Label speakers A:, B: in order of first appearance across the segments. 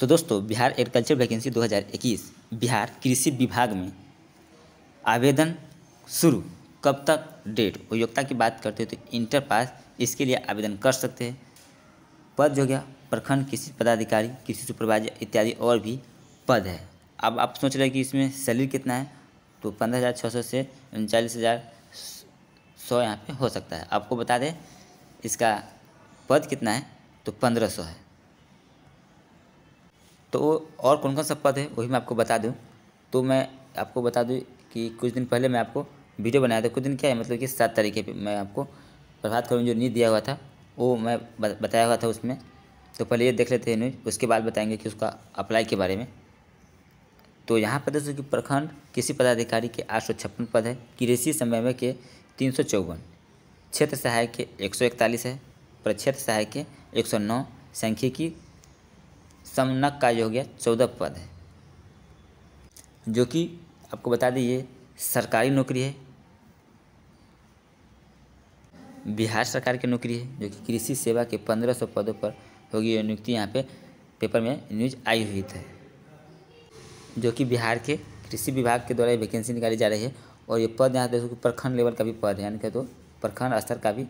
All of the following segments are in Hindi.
A: तो दोस्तों बिहार एग्रीकल्चर वैकेंसी 2021 बिहार कृषि विभाग में आवेदन शुरू कब तक डेट और योग्यता की बात करते हैं तो इंटर पास इसके लिए आवेदन कर सकते हैं पद जो गया प्रखंड कृषि पदाधिकारी कृषि सुपरवाइजर इत्यादि और भी पद है अब आप सोच रहे हैं कि इसमें सैलरी कितना है तो पंद्रह हज़ार छः सौ से उनचालीस हज़ार सौ यहाँ पर हो सकता है आपको बता दें इसका पद कितना है तो पंद्रह सौ है तो और कौन कौन सा पद है वही मैं आपको बता दूँ तो मैं आपको बता दूँ कि कुछ दिन पहले मैं आपको वीडियो बनाया था कुछ दिन क्या है मतलब कि सात तारीख पे मैं आपको प्रभात खबर जो न्यूज़ दिया हुआ था वो मैं बताया हुआ था उसमें तो पहले ये देख लेते हैं न्यूज उसके बाद बताएंगे कि उसका अप्लाई के बारे में तो यहाँ पर दोस्तों की प्रखंड कृषि पदाधिकारी के आठ सौ छप्पन पद है कृषि समय के तीन सौ चौवन क्षेत्र सहायक के एक सौ इकतालीस है प्रक्षेत्र सहायक के एक सौ नौ सांख्यिकी समनक का हो गया चौदह पद है जो कि आपको बता दीजिए सरकारी नौकरी है बिहार सरकार की नौकरी है जो कि कृषि सेवा के पंद्रह सौ पदों पर होगी ये नियुक्ति यहाँ पे पेपर में न्यूज आई हुई थी जो कि बिहार के कृषि विभाग के द्वारा वैकेंसी निकाली जा रही है और ये पद यहाँ देखो कि प्रखंड लेवल का भी पद है यानी कि तो प्रखंड स्तर का भी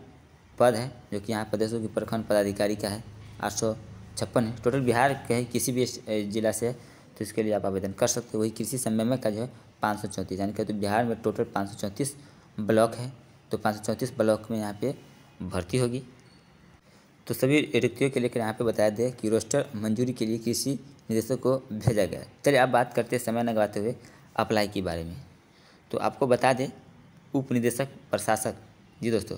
A: पद है जो कि यहाँ पर देखो कि प्रखंड पदाधिकारी का है आठ सौ छप्पन है टोटल बिहार के किसी भी ज़िला से है तो इसके लिए आप आवेदन कर सकते हो वही कृषि समय में का जो है पाँच सौ चौंतीस यानी कि तो बिहार में टोटल पाँच सौ चौंतीस ब्लॉक है तो पाँच सौ चौंतीस ब्लॉक में यहाँ पे भर्ती होगी तो सभी रिक्तियों के लेकर यहाँ पे बताया दें कि रोस्टर मंजूरी के लिए कृषि निदेशक को भेजा गया चलिए आप बात करते समय लगवाते हुए अप्लाई के बारे में तो आपको बता दें उप निदेशक प्रशासक जी दोस्तों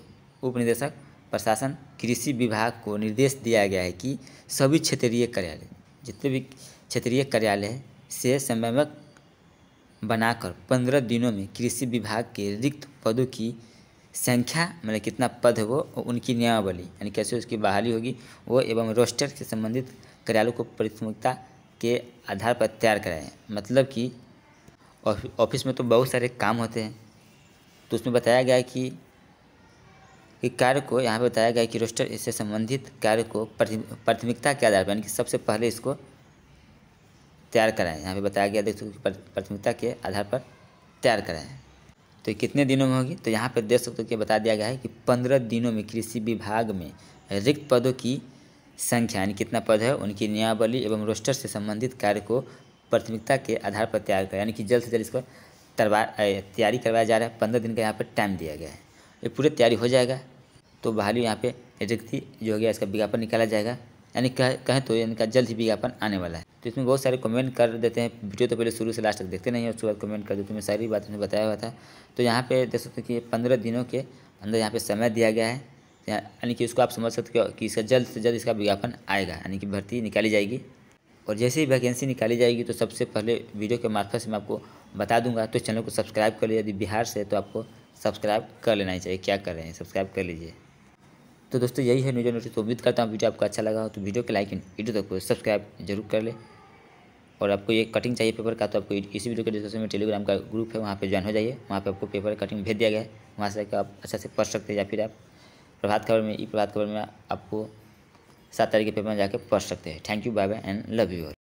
A: उप निदेशक प्रशासन कृषि विभाग को निर्देश दिया गया है कि सभी क्षेत्रीय कार्यालय जितने भी क्षेत्रीय कार्यालय है से समन्वयक बनाकर पंद्रह दिनों में कृषि विभाग के रिक्त पदों की संख्या मतलब कितना पद है वो उनकी नियमावली यानी कैसे उसकी बहाली होगी वो एवं रोस्टर से संबंधित कार्यालयों को प्राथमिकता के आधार पर तैयार कराएं मतलब कि ऑफिस में तो बहुत सारे काम होते हैं तो उसमें बताया गया है कि कि कार्य को यहाँ पे बताया गया है कि रोस्टर इससे संबंधित कार्य को प्राथमिकता के आधार पर यानी कि सबसे पहले इसको तैयार कराएं यहाँ पे बताया गया देखो कि प्राथमिकता के आधार पर तैयार कराएं तो कितने दिनों में होगी तो यहाँ पे देख सकते हो कि बता दिया गया है कि पंद्रह दिनों में कृषि विभाग में रिक्त पदों की संख्या यानी कितना पद है उनकी नियमावली एवं रोस्टर से संबंधित कार्य को प्राथमिकता के आधार पर तैयार करें यानी कि जल्द से जल्द इसको तैयारी करवाया जा रहा है पंद्रह दिन का यहाँ पर टाइम दिया गया है ये पूरी तैयारी हो जाएगा तो वैल्यू यहाँ पे रिक्ति जो हो गया इसका विज्ञापन निकाला जाएगा यानी कह कहें तो इनका जल्द ही विज्ञापन आने वाला है तो इसमें बहुत सारे कमेंट कर देते हैं वीडियो तो पहले शुरू से लास्ट तक देखते नहीं है उसके बाद कमेंट कर देते हैं सारी बात उन्हें बताया हुआ था तो यहाँ पे देख सकते हैं कि पंद्रह दिनों के अंदर यहाँ पे समय दिया गया है यानी कि उसको आप समझ सकते हो कि इसका जल्द से जल्द इसका विज्ञापन आएगा यानी कि भर्ती निकाली जाएगी और जैसे ही वैकेंसी निकाली जाएगी तो सबसे पहले वीडियो के मार्फत से मैं आपको बता दूंगा तो चैनल को सब्सक्राइब कर लीजिए यदि बिहार से तो आपको सब्सक्राइब कर लेना ही चाहिए क्या कर रहे हैं सब्सक्राइब कर लीजिए तो दोस्तों यही है न्यूज नोटिस तो उम्मीद करता हूँ वीडियो आपको अच्छा लगा हो तो वीडियो के लाइक एंड वीडियो तक सब्सक्राइब जरूर कर ले और आपको ये कटिंग चाहिए पेपर का तो आपको इसी वीडियो के डिस्क्रिप्शन में टेलीग्राम का ग्रुप है वहाँ पे ज्वाइन हो जाइए वहाँ पे आपको पेपर कटिंग भेज दिया गया है वहाँ से आप अच्छा से पढ़ सकते हैं या फिर आप प्रभात खबर में ई प्रभात खबर में आपको सात तारीख के पेपर में जाकर पढ़ सकते हैं thank you bye bye and love you